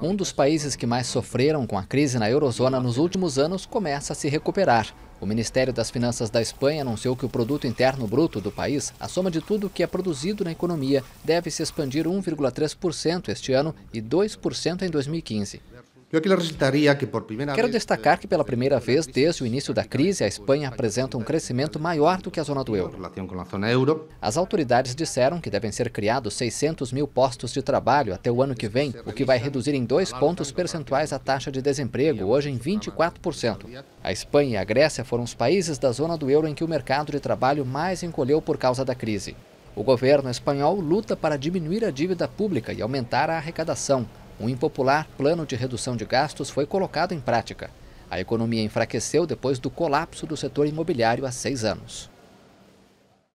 Um dos países que mais sofreram com a crise na eurozona nos últimos anos começa a se recuperar. O Ministério das Finanças da Espanha anunciou que o produto interno bruto do país, a soma de tudo que é produzido na economia, deve se expandir 1,3% este ano e 2% em 2015. Quero destacar que pela eh, primeira vez desde o início da crise, a Espanha apresenta um crescimento maior do que a zona do euro. As autoridades disseram que devem ser criados 600 mil postos de trabalho até o ano que vem, o que vai reduzir em dois pontos percentuais a taxa de desemprego, hoje em 24%. A Espanha e a Grécia foram os países da zona do euro em que o mercado de trabalho mais encolheu por causa da crise. O governo espanhol luta para diminuir a dívida pública e aumentar a arrecadação um impopular plano de redução de gastos foi colocado em prática. A economia enfraqueceu depois do colapso do setor imobiliário há seis anos.